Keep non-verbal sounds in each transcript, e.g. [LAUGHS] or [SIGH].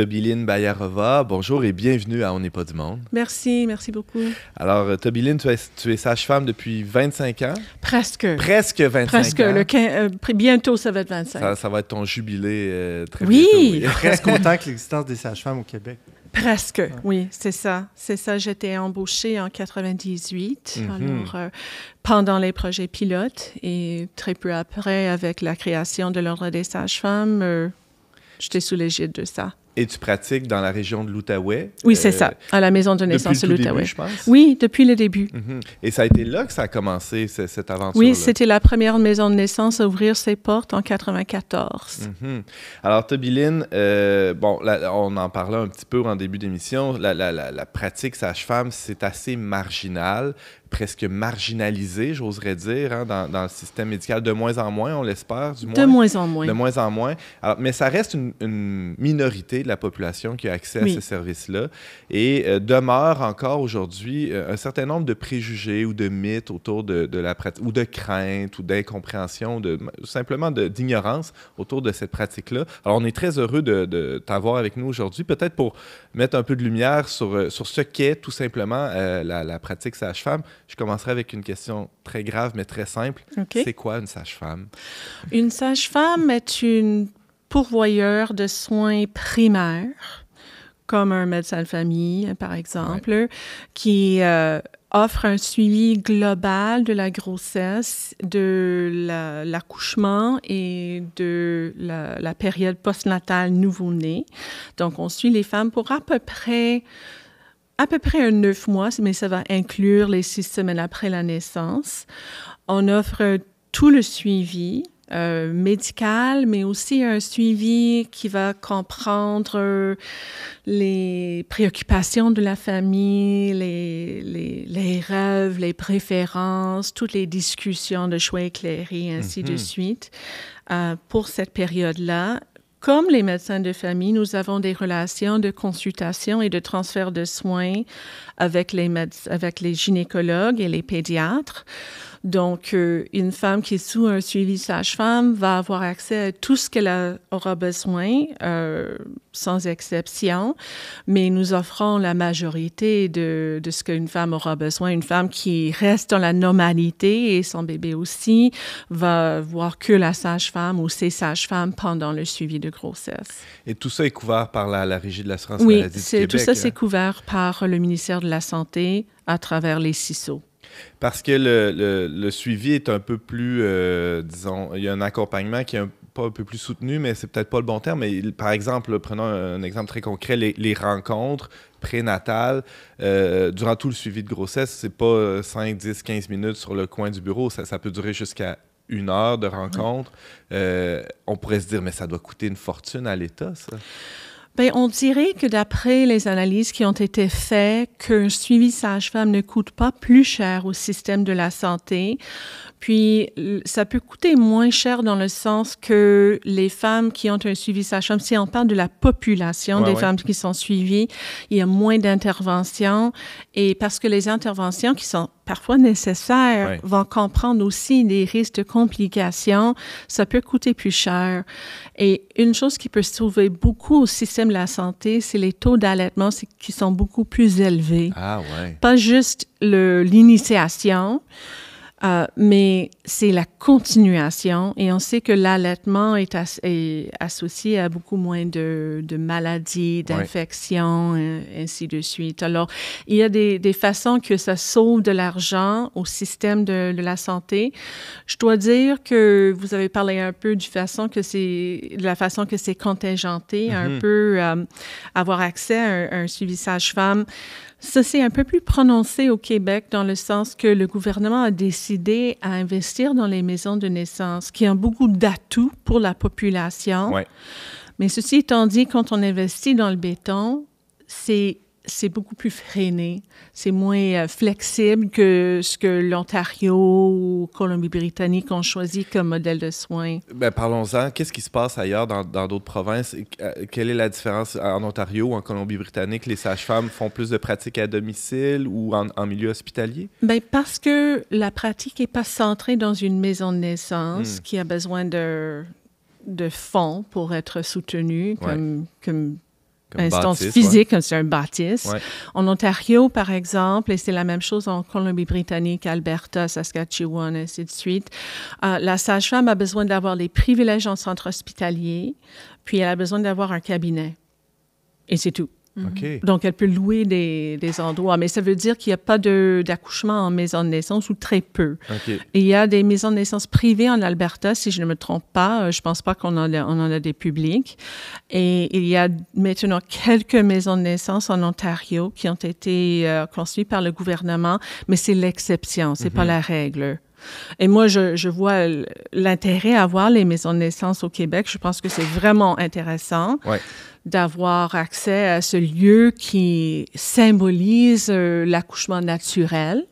Tobiline Bayarova. Bonjour et bienvenue à On n'est pas du monde. Merci, merci beaucoup. Alors, euh, Tobiline, tu es, sage-femme depuis 25 ans. Presque. Presque 25 ans. Euh, Presque. bientôt, ça va être 25. Ça, va être ton jubilé euh, très oui. bientôt. Oui. [LAUGHS] Presque autant que l'existence des sages-femmes au Québec. Presque, oui, c'est ça. C'est ça, j'étais embauchée en 98, mhm. pendant les projets pilotes et très peu après, avec la création de l'Ordre des sages-femmes, j'étais sous l'égide de ça et tu pratiques dans la région de l'Outaouais. Oui, c'est ça, euh, à la maison de naissance de l'Outaouais. Oui, depuis le début. Mm-hmm. Et ça a été là que ça a commencé, cette aventure. -là. Oui, c'était la première maison de naissance à ouvrir ses portes en 94. Mm-hmm. Alors, Tobiline, euh, bon, on en parlait un petit peu en début d'émission. La, la, pratique sage-femme, c'est assez marginal presque marginalisé, j'oserais dire, hein, dans, le système médical, de moins en moins, on l'espère, du moins. De moins en moins. De moins en moins. mais ça reste une, minorité de la population qui a accès à ces services-là et euh, demeure encore aujourd'hui euh, un certain nombre de préjugés ou de mythes autour de, la pratique, ou de craintes, ou d'incompréhension, de, simplement d'ignorance autour de cette pratique-là. Alors, on est très heureux de, t'avoir avec nous aujourd'hui, peut-être pour mettre un peu de lumière sur, euh, sur ce qu'est tout simplement la, la pratique sage-femme. Je commencerai avec une question très grave, mais très simple. C'est quoi une sage-femme? Une sage-femme est une pourvoyeur de soins primaires, comme un médecin de famille, par exemple, qui... Euh, offre un suivi global de la grossesse, de l'accouchement et de la, la période postnatale nouveau-né. Donc, on suit les femmes pour à peu près à peu près un neuf mois, mais ça va inclure les six semaines après la naissance. On offre tout le suivi euh, médical, mais aussi un suivi qui va comprendre les préoccupations de la famille, les, rêves, les préférences, toutes les discussions de choix éclairés, ainsi de mhm. suite, euh, pour cette période-là. Comme les médecins de famille, nous avons des relations de consultation et de transfert de soins avec les, avec les gynécologues et les pédiatres. Donc, euh, une femme qui est sous un suivi sage-femme va avoir accès à tout ce qu'elle aura besoin, euh, sans exception, mais nous offrons la majorité de, ce qu'une femme aura besoin. Une femme qui reste dans la normalité et son bébé aussi va voir que la sage-femme ou ses sages-femmes pendant le suivi de grossesse. Et tout ça est couvert par la, Régie de la oui, maladie Québec. tout ça, hein? c'est couvert par le ministère de la Santé à travers les CISO. Parce que le, le, suivi est un peu plus, euh, disons, il y a un accompagnement qui est un, pas un peu plus soutenu, mais c'est peut-être pas le bon terme. Mais par exemple, prenons un, exemple très concret, les, les rencontres prénatales, euh, durant tout le suivi de grossesse, c'est pas 5, 10, 15 minutes sur le coin du bureau, ça, peut durer jusqu'à une heure de rencontre. Euh, on pourrait se dire, mais ça doit coûter une fortune à l'État, ça. Ben, on dirait que d'après les analyses qui ont été faites, qu'un suivi sage-femme ne coûte pas plus cher au système de la santé puis, ça peut coûter moins cher dans le sens que les femmes qui ont un suivi sage si on parle de la population des femmes qui sont suivies, il y a moins d'interventions. Et parce que les interventions qui sont parfois nécessaires vont comprendre aussi des risques de complications, ça peut coûter plus cher. Et une chose qui peut se trouver beaucoup au système de la santé, c'est les taux d'allaitement qui sont beaucoup plus élevés. Ah, Pas juste l'initiation euh, mais c'est la continuation et on sait que l'allaitement est, associé à beaucoup moins de, maladies, d'infections, euh, ainsi de suite. Alors, il y a des, façons que ça sauve de l'argent au système de, la santé. Je dois dire que vous avez parlé un peu du façon que c'est, de la façon que c'est contingenté, un mm-hmm. peu euh, avoir accès à un, à un suivi sage-femme. Ça, c'est un peu plus prononcé au Québec dans le sens que le gouvernement a décidé à investir dans les maisons de naissance qui ont beaucoup d'atouts pour la population. Mais ceci étant dit, quand on investit dans le béton, c'est c'est beaucoup plus freiné, c'est moins euh, flexible que ce que l'Ontario ou Colombie-Britannique ont choisi comme modèle de soins. Ben, parlons-en. Qu'est-ce qui se passe ailleurs dans d'autres provinces? Euh, quelle est la différence en Ontario ou en Colombie-Britannique? Les sages-femmes font plus de pratiques à domicile ou en, milieu hospitalier? Ben, parce que la pratique n'est pas centrée dans une maison de naissance hmm. qui a besoin de, de fonds pour être soutenue, comme, comme instance physique, c'est un bâtisse. En Ontario, par exemple, et c'est la même chose en Colombie-Britannique, Alberta, Saskatchewan, et ainsi de suite, euh, la sage-femme a besoin d'avoir les privilèges en centre hospitalier, puis elle a besoin d'avoir un cabinet. Et c'est tout. Mhm. Donc, elle peut louer des, endroits, mais ça veut dire qu'il n'y a pas d'accouchement en maison de naissance ou très peu. il y a des maisons de naissance privées en Alberta, si je ne me trompe pas. Euh, je ne pense pas qu'on en, en, a des publics. Et il y a maintenant quelques maisons de naissance en Ontario qui ont été euh, construites par le gouvernement, mais c'est l'exception, ce n'est pas mhm. la règle. Et moi, je, vois l'intérêt à avoir les maisons de naissance au Québec. Je pense que c'est vraiment intéressant d'avoir accès à ce lieu qui symbolise euh, l'accouchement naturel.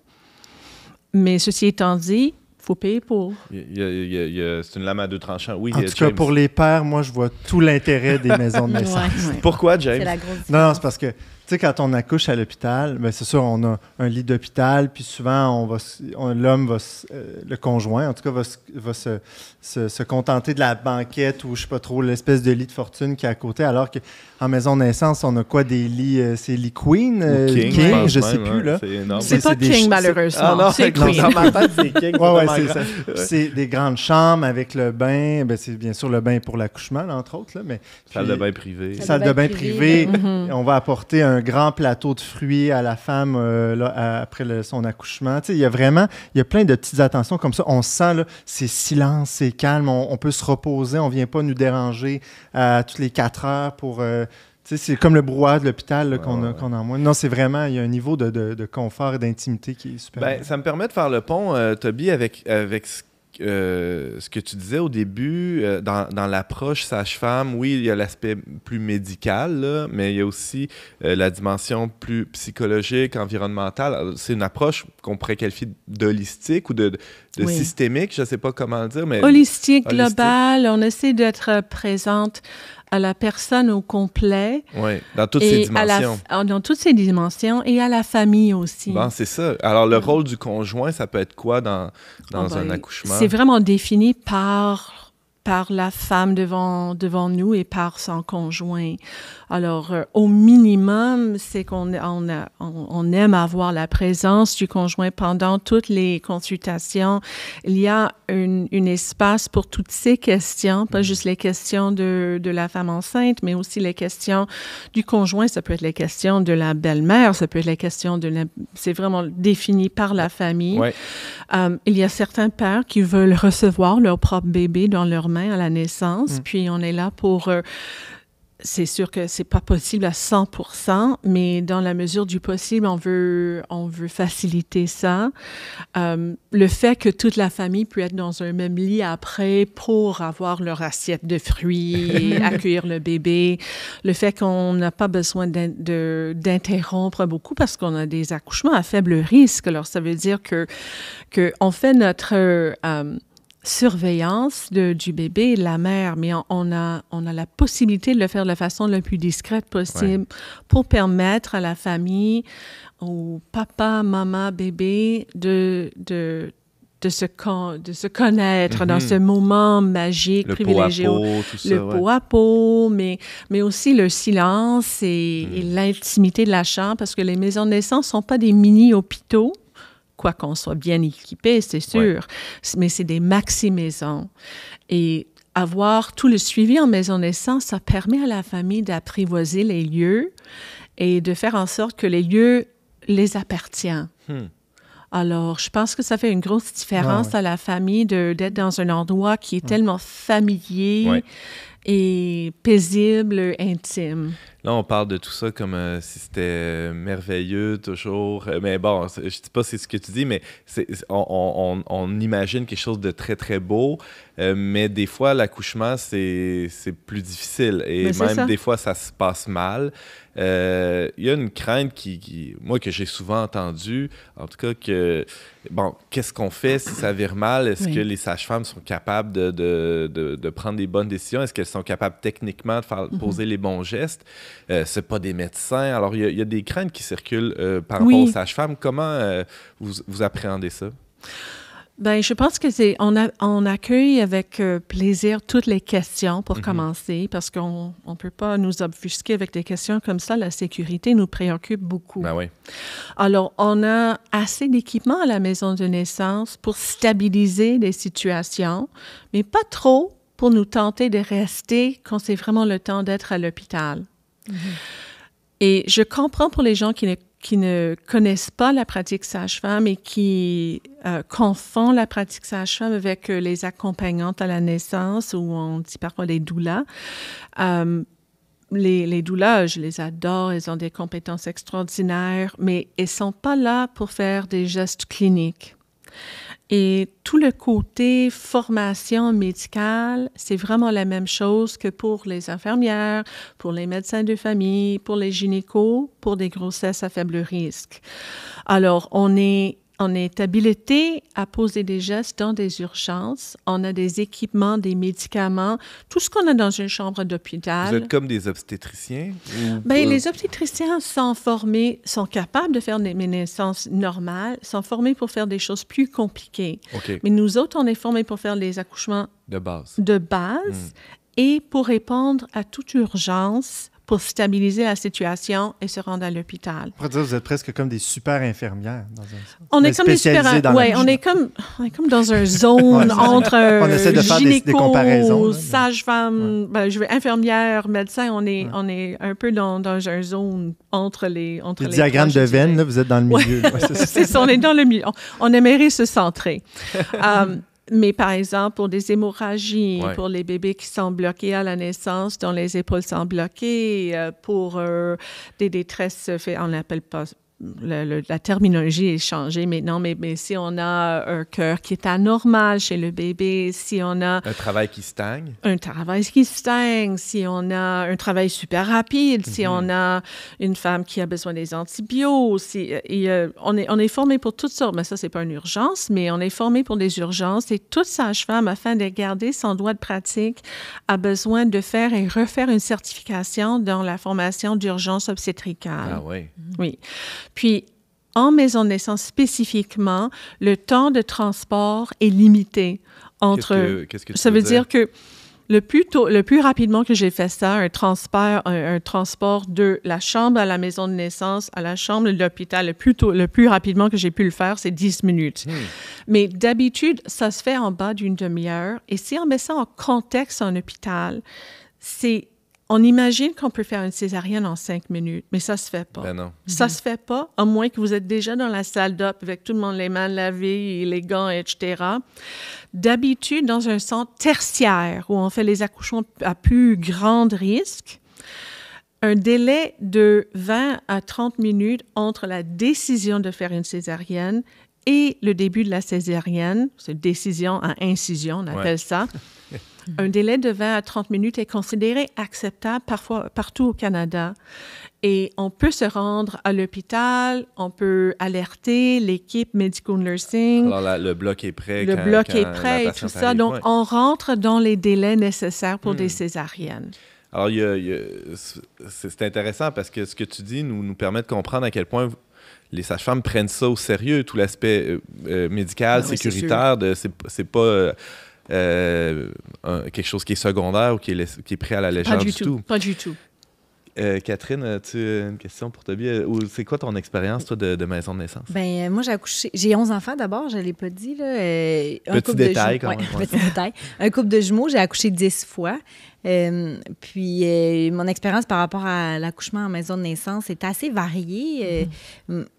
Mais ceci étant dit, faut payer pour. C'est une lame à deux tranchants. Oui, en euh, tout cas, pour les pères, moi, je vois tout l'intérêt des maisons de [LAUGHS] naissance. Pourquoi, James? La grosse non, non, c'est parce que tu sais, quand on accouche à l'hôpital, ben, c'est sûr, on a un lit d'hôpital, puis souvent, on va, l'homme va, euh, le conjoint, en tout cas, va, se, contenter de la banquette ou, je sais pas trop, l'espèce de lit de fortune qui est à côté, alors qu'en maison de naissance, on a quoi des lits, euh, c'est lit queen, euh, king, je, ne sais plus, hein, là. C'est pas king, des, malheureusement. C'est, ah des king. c'est ça. c'est des grandes chambres avec le bain, ben, c'est bien sûr le bain pour l'accouchement, entre autres, là, mais. Salle de bain privée. Salle de bain privée. Mhm. On va apporter un grand plateau de fruits à la femme euh, après son accouchement. il y a vraiment, y plein de petites attentions comme ça. On sent, c'est silence, c'est calme, on, peut se reposer, on ne vient pas nous déranger à euh, toutes les quatre heures pour... Euh, c'est comme le brouhaha de l'hôpital qu'on a, en moins. Non, c'est vraiment, il y a un niveau de, confort et d'intimité qui est super. Ben, ça me permet de faire le pont, Toby, avec, avec ce euh, ce que tu disais au début, euh, dans, dans l'approche sage-femme, oui, il y a l'aspect plus médical, mais il y a aussi euh, la dimension plus psychologique, environnementale. Euh, c'est une approche qu'on pourrait qualifier d'holistique ou de, systémique, je ne sais pas comment le dire. Mais... Holistique, holistique. globale, on essaie d'être présente à la personne au complet. Oui, dans toutes ses dimensions. Ah, dans toutes ses dimensions et à la famille aussi. Bon, c'est ça. Alors, le rôle du conjoint, ça peut être quoi dans, dans ah, un ben, accouchement? C'est vraiment défini par par la femme devant, devant nous et par son conjoint. Alors, euh, au minimum, c'est qu'on on, on, aime avoir la présence du conjoint pendant toutes les consultations. Il y a un espace pour toutes ces questions, pas mm-hmm. juste les questions de, de la femme enceinte, mais aussi les questions du conjoint. Ça peut être les questions de la belle-mère, ça peut être les questions de la... C'est vraiment défini par la famille. Euh, il y a certains pères qui veulent recevoir leur propre bébé dans leur à la naissance, mm. puis on est là pour... Euh, c'est sûr que c'est pas possible à 100%, mais dans la mesure du possible, on veut, on veut faciliter ça. Euh, le fait que toute la famille puisse être dans un même lit après pour avoir leur assiette de fruits [LAUGHS] accueillir le bébé, le fait qu'on n'a pas besoin d'interrompre beaucoup parce qu'on a des accouchements à faible risque. Alors, ça veut dire que, que on fait notre... Euh, surveillance du bébé la mère, mais on, a, on a la possibilité de le faire de la façon la plus discrète possible pour permettre à la famille, au papa, maman, bébé, de, de, de, se, de se connaître dans mm-hmm. ce moment magique, privilégié. à tout ça, le pot à pot, mais, mais aussi le silence et, mm. l'intimité de la chambre, parce que les maisons de naissance ne sont pas des mini-hôpitaux quoi qu'on soit bien équipé, c'est sûr, mais c'est des maxi-maisons. Et avoir tout le suivi en maison naissance, ça permet à la famille d'apprivoiser les lieux et de faire en sorte que les lieux les appartiennent. Hmm. Alors, je pense que ça fait une grosse différence ah à la famille d'être dans un endroit qui est hmm. tellement familier et paisible, intime on parle de tout ça comme euh, si c'était euh, merveilleux toujours. Euh, mais bon, je dis pas c'est ce que tu dis, mais on, imagine quelque chose de très, très beau. mais des fois, l'accouchement, c'est plus difficile. Et même des fois, ça se passe mal. Il y a une crainte qui, moi, que j'ai souvent entendue, en tout cas, que, bon, qu'est-ce qu'on fait si ça vire mal? Est-ce que les sages-femmes sont capables de, de, de, prendre des bonnes décisions? Est-ce qu'elles sont capables techniquement de faire, mm-hmm. poser les bons gestes? Euh, c'est pas des médecins. Alors, il y, a des craintes qui circulent euh, par rapport aux sages-femmes. Comment euh, vous, vous, appréhendez ça? Ben, je pense que c'est on, accueille avec plaisir toutes les questions pour mhm. commencer parce qu'on ne peut pas nous obfusquer avec des questions comme ça. La sécurité nous préoccupe beaucoup. Ben oui. Alors on a assez d'équipements à la maison de naissance pour stabiliser des situations, mais pas trop pour nous tenter de rester quand c'est vraiment le temps d'être à l'hôpital. Mhm. Et je comprends pour les gens qui ne, qui ne connaissent pas la pratique sage-femme et qui euh, confondent la pratique sage-femme avec euh, les accompagnantes à la naissance ou on dit parfois les doulas. Euh, les, les doulas, je les adore, elles ont des compétences extraordinaires, mais elles sont pas là pour faire des gestes cliniques. Et tout le côté formation médicale, c'est vraiment la même chose que pour les infirmières, pour les médecins de famille, pour les gynécos, pour des grossesses à faible risque. Alors, on est on est habilité à poser des gestes dans des urgences. On a des équipements, des médicaments, tout ce qu'on a dans une chambre d'hôpital. Vous êtes comme des obstétriciens? Ben, les obstétriciens sont formés, sont capables de faire des naissances normales, sont formés pour faire des choses plus compliquées. Mais nous autres, on est formés pour faire les accouchements de base. De base. Hmm. Et pour répondre à toute urgence pour stabiliser la situation et se rendre à l'hôpital. dire Vous êtes presque comme des super infirmières. Dans un On, est comme des super, ouais, on, est comme, on est comme dans un [LAUGHS] zone entre euh, on gynéco, des, des sage-femme, ben, je veux infirmière, médecin. On est, on est un peu dans, dans, une zone entre les entre les, les diagrammes de veine. vous êtes dans le milieu. [LAUGHS] c'est ça, on est dans le milieu. On, aimerait se centrer. [LAUGHS] Euh, mais par exemple, pour des hémorragies, pour les bébés qui sont bloqués à la naissance, dont les épaules sont bloquées, euh, pour euh, des détresses, euh, on n'appelle pas la terminologie est changée maintenant, mais, mais si on a un cœur qui est anormal chez le bébé, si on a... Un travail qui stagne. Un travail qui stagne, si on a un travail super rapide, si mhm. on a une femme qui a besoin des antibiotiques, si, euh, euh, on, est, on est formé pour toutes sortes, mais ça, c'est pas une urgence, mais on est formé pour des urgences et toute sage-femme, afin de garder son droit de pratique, a besoin de faire et refaire une certification dans la formation d'urgence obstétricale. Ah oui? Oui. Puis, en maison de naissance spécifiquement, le temps de transport est limité entre... Qu'est-ce Ça veut dire, que le plus, tôt, le plus rapidement que j'ai fait ça, un transport, un, transport de la chambre à la maison de naissance à la chambre de l'hôpital, le plus, tôt, le plus rapidement que j'ai pu le faire, c'est 10 minutes. Hmm. Mais d'habitude, ça se fait en bas d'une demi-heure. Et si on met ça en contexte en hôpital, c'est on imagine qu'on peut faire une césarienne en cinq minutes, mais ça se fait pas. Ben ça mhm. se fait pas, à moins que vous êtes déjà dans la salle d'op avec tout le monde les mains lavées, les gants, etc. D'habitude, dans un centre tertiaire où on fait les accouchements à plus grand risque, un délai de 20 à 30 minutes entre la décision de faire une césarienne et le début de la césarienne, c'est décision à incision, on appelle ça. [LAUGHS] Un mhm. délai de 20 à 30 minutes est considéré acceptable parfois partout au Canada. Et on peut se rendre à l'hôpital, on peut alerter l'équipe Medical nursing Alors, le bloc est prêt. Le bloc est prêt et tout ça. Donc, on rentre dans les délais nécessaires pour des hmm. césariennes. Alors, c'est intéressant parce que ce que tu dis nous, nous permet de comprendre à quel point les sages-femmes prennent ça au sérieux, tout l'aspect euh, euh, médical, ah sécuritaire. De c'est pas. Euh, euh, quelque chose qui est secondaire ou qui est, qui est prêt à la légende pas du, tout. Pas du tout. Euh, Catherine, tu une question pour Toby. Euh, c'est quoi ton expérience, toi, de, maison de naissance? Ben euh, moi, j'ai accouché. J'ai 11 enfants d'abord, je ne l'ai pas dit. Là. un petit couple détail, de quand même. [LAUGHS] Un couple de jumeaux, j'ai accouché 10 fois. puis mon expérience par rapport à l'accouchement en maison de naissance est assez variée.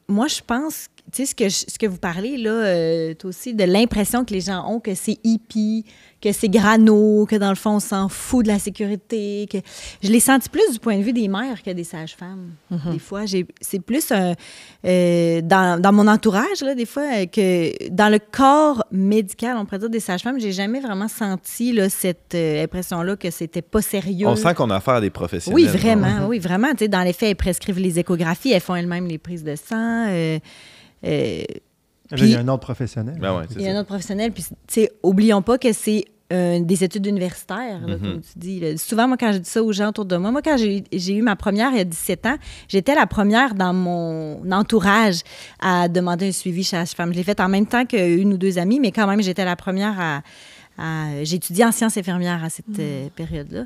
Moi, je pense tu sais, ce que, ce que vous parlez, là, c'est euh, aussi, de l'impression que les gens ont que c'est hippie, que c'est grano, que dans le fond, on s'en fout de la sécurité. Que... Je l'ai senti plus du point de vue des mères que des sages-femmes. Mhm. Des fois, c'est plus euh, dans, mon entourage, là, des fois, euh, que dans le corps médical, on pourrait dire des sages-femmes, j'ai jamais vraiment senti là, cette impression-là que c'était pas sérieux. On sent qu'on a affaire à des professionnels. Oui, vraiment, mhm. oui, vraiment. Tu sais, dans les faits, elles prescrivent les échographies, elles font elles-mêmes les prises de sang. Euh, ah, ben hein, il y a un autre professionnel. il y a un autre professionnel. Puis, tu sais, oublions pas que c'est euh, des études universitaires, mm-hmm. comme tu dis. Souvent, moi, quand je dis ça aux gens autour de moi, moi, quand j'ai eu ma première il y a 17 ans, j'étais la première dans mon entourage à demander un suivi chez un femme Je l'ai fait en même temps qu'une ou deux amies, mais quand même, j'étais la première à. J'étudiais en sciences infirmières à cette mm. euh, période-là.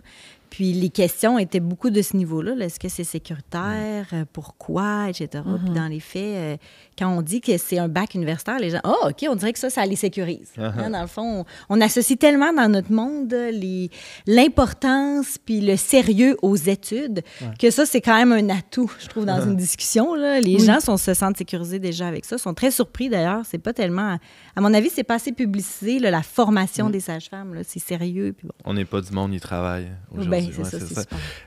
Puis les questions étaient beaucoup de ce niveau-là. Est-ce que c'est sécuritaire? Pourquoi? Etc. Mm-hmm. Puis dans les faits, euh, quand on dit que c'est un bac universitaire, les gens, ah, oh, OK, on dirait que ça, ça les sécurise. Ah, ah. Hein, dans le fond, on, associe tellement dans notre monde l'importance puis le sérieux aux études que ça, c'est quand même un atout, je trouve, dans ah, une discussion. Les gens sont, se sentent sécurisés déjà avec ça, sont très surpris d'ailleurs. C'est pas tellement, à mon avis, c'est pas assez publicisé, la formation mm. des sages-femmes. C'est sérieux. On n'est pas du monde, ils travaille aujourd'hui. Ben,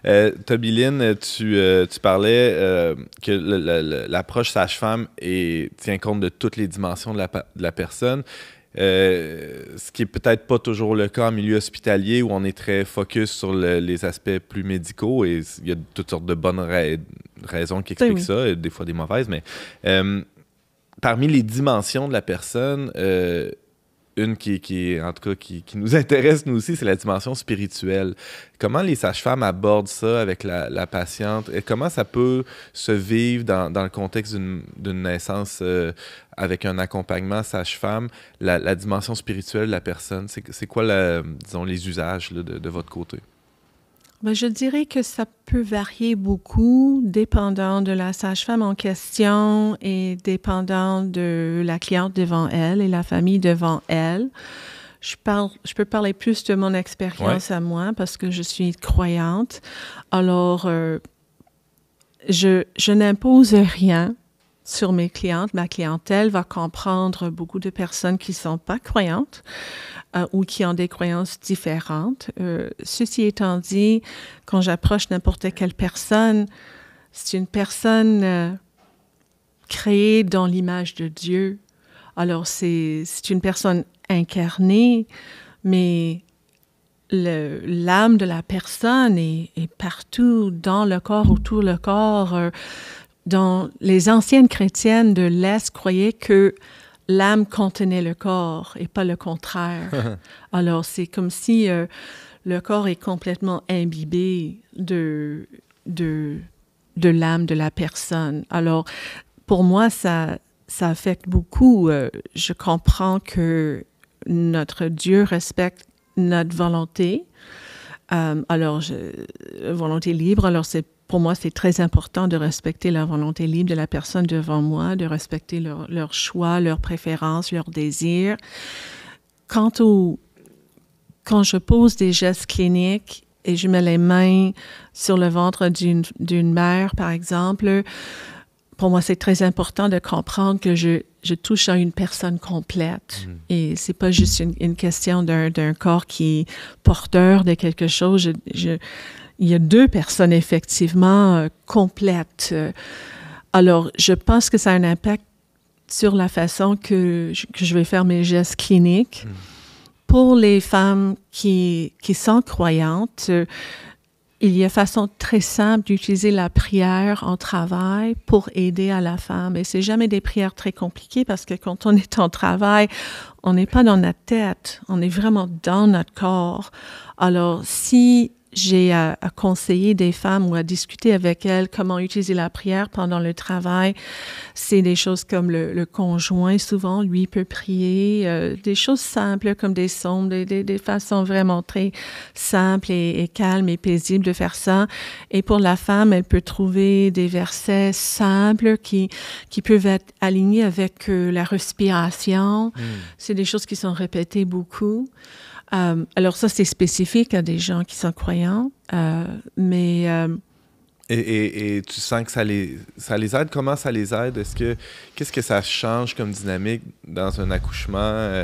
euh, Toby Lynn, euh, euh, tu, parlais que l'approche sage-femme tient compte de toutes les dimensions de la, personne. ce qui est peut-être pas toujours le cas en milieu hospitalier où on est très focus sur les aspects plus médicaux et il y a toutes sortes de bonnes raisons qui ben expliquent ça, et des fois des mauvaises, mais parmi les dimensions de la personne, une qui, qui, en tout cas, qui, nous intéresse, nous aussi, c'est la dimension spirituelle. Comment les sages-femmes abordent ça avec la, patiente et comment ça peut se vivre dans, le contexte d'une naissance euh, avec un accompagnement sage-femme, la, dimension spirituelle de la personne? C'est quoi, disons, les usages de votre côté? Ben, je dirais que ça peut varier beaucoup, dépendant de la sage-femme en question et dépendant de la cliente devant elle et la famille devant elle. Je, parle, je peux parler plus de mon expérience à moi parce que je suis croyante. Alors, euh, je, je n'impose rien sur mes clientes. Ma clientèle va comprendre beaucoup de personnes qui ne sont pas croyantes euh, ou qui ont des croyances différentes. Euh, ceci étant dit, quand j'approche n'importe quelle personne, c'est une personne euh, créée dans l'image de Dieu. Alors c'est une personne incarnée, mais l'âme de la personne est, partout dans le corps, autour le corps les anciennes chrétiennes de l'Est croyaient que l'âme contenait le corps et pas le contraire. [LAUGHS] Alors c'est comme si euh, le corps est complètement imbibé de, de, de l'âme de la personne. Alors pour moi, ça, ça affecte beaucoup. Euh, je comprends que notre Dieu respecte notre volonté. Euh, alors, je, volonté libre, alors c'est pour moi, c'est très important de respecter la volonté libre de la personne devant moi, de respecter leur choix, leurs préférences, leurs désirs. Quant au, quand je pose des gestes cliniques et je mets les mains sur le ventre d'une mère, par exemple, pour moi, c'est très important de comprendre que je, je, touche à une personne complète. Mm. Et c'est pas juste une, question d'un corps qui est porteur de quelque chose. je il y a deux personnes effectivement euh, complètes. Euh, alors, je pense que ça a un impact sur la façon que je, vais faire mes gestes cliniques. Mmh. Pour les femmes qui, sont croyantes, euh, il y a façon très simple d'utiliser la prière en travail pour aider à la femme. Et c'est jamais des prières très compliquées parce que quand on est en travail, on n'est pas dans notre tête, on est vraiment dans notre corps. Alors, si j'ai à, conseiller des femmes ou à discuter avec elles comment utiliser la prière pendant le travail. C'est des choses comme le, conjoint, souvent, lui peut prier, euh, des choses simples comme des sons, des, des, des, façons vraiment très simples et, calmes et paisibles de faire ça. Et pour la femme, elle peut trouver des versets simples qui, qui peuvent être alignés avec euh, la respiration. Hmm. C'est des choses qui sont répétées beaucoup. Euh, alors ça, c'est spécifique à des gens qui sont croyants, euh, mais... Euh, et, tu sens que ça les, ça les aide? Comment ça les aide? Est-ce que, qu'est-ce que ça change comme dynamique dans un accouchement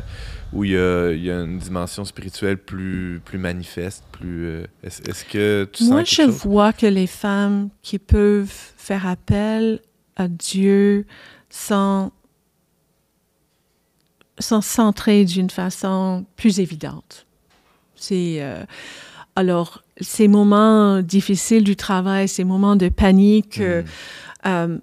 où il y, a, y, a, une dimension spirituelle plus, plus manifeste? Plus, est-ce, que tu Moi, je vois que les femmes qui peuvent faire appel à Dieu sans s'en centrer d'une façon plus évidente. C'est euh, alors ces moments difficiles du travail, ces moments de panique, mm. euh, euh,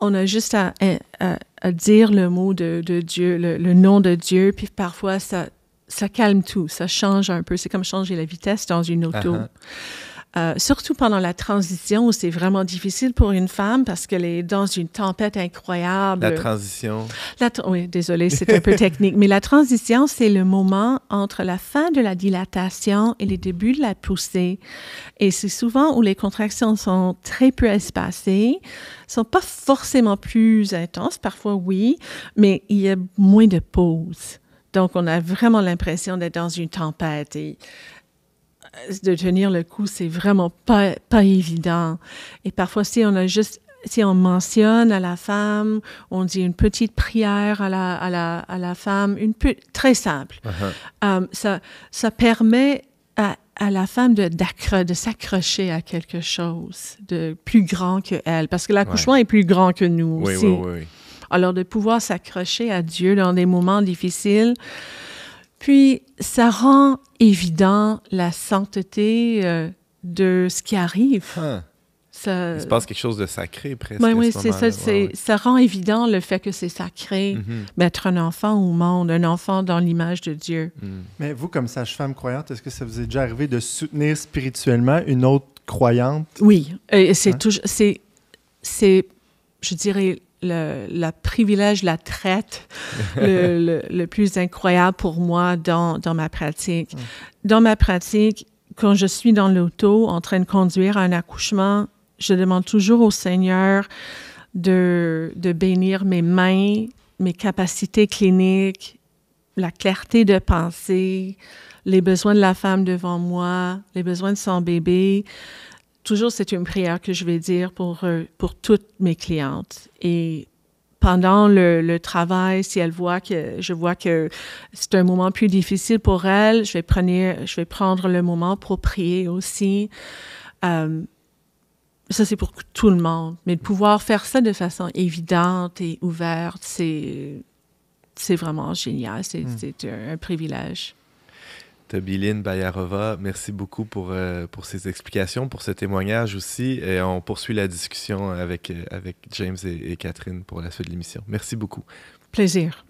on a juste à, à, dire le mot de, Dieu, le, nom de Dieu, puis parfois ça ça calme tout, ça change un peu. C'est comme changer la vitesse dans une auto. Uh-huh. Euh, surtout pendant la transition, où c'est vraiment difficile pour une femme parce qu'elle est dans une tempête incroyable. La transition. oui, désolé, c'est un [LAUGHS] peu technique, mais la transition, c'est le moment entre la fin de la dilatation et le début de la poussée. Et c'est souvent où les contractions sont très peu espacées, sont pas forcément plus intenses, parfois oui, mais il y a moins de pauses. Donc, on a vraiment l'impression d'être dans une tempête. Et euh, de tenir le coup, c'est vraiment pas, pas évident. Et parfois, si on a juste si on mentionne à la femme, on dit une petite prière à la, à la, à la femme, une très simple. Uh-huh. Euh, ça, ça permet à, la femme de, de s'accrocher à quelque chose de plus grand que elle, parce que l'accouchement est plus grand que nous oui, Oui, oui, Alors de pouvoir s'accrocher à Dieu dans des moments difficiles, puis, ça rend évident la sainteté euh, de ce qui arrive. Hein. Ça, Il se passe quelque chose de sacré presque. Ben oui, c'est ça. Ça rend évident le fait que c'est sacré mettre mm-hmm. un enfant au monde, un enfant dans l'image de Dieu. Mm. Mais vous, comme sage-femme croyante, est-ce que ça vous est déjà arrivé de soutenir spirituellement une autre croyante? Oui, c'est hein? toujours, c'est, je dirais, le, privilège, la traite [LAUGHS] le, plus incroyable pour moi dans, ma pratique. Dans ma pratique, quand je suis dans l'auto en train de conduire à un accouchement, je demande toujours au Seigneur de, de bénir mes mains, mes capacités cliniques, la clarté de pensée, les besoins de la femme devant moi, les besoins de son bébé toujours, c'est une prière que je vais dire pour, euh, pour toutes mes clientes. Et pendant le, travail, si elle voit que je vois que c'est un moment plus difficile pour elle, je vais, prendre, je vais prendre le moment pour prier aussi. Euh, ça, c'est pour tout le monde. Mais de pouvoir faire ça de façon évidente et ouverte, c'est, vraiment génial. C'est, hmm. un privilège. Tobiline Bayarova, merci beaucoup pour, euh, pour ces explications, pour ce témoignage aussi. Et on poursuit la discussion avec, euh, avec James et, et Catherine pour la suite de l'émission. Merci beaucoup. Plaisir.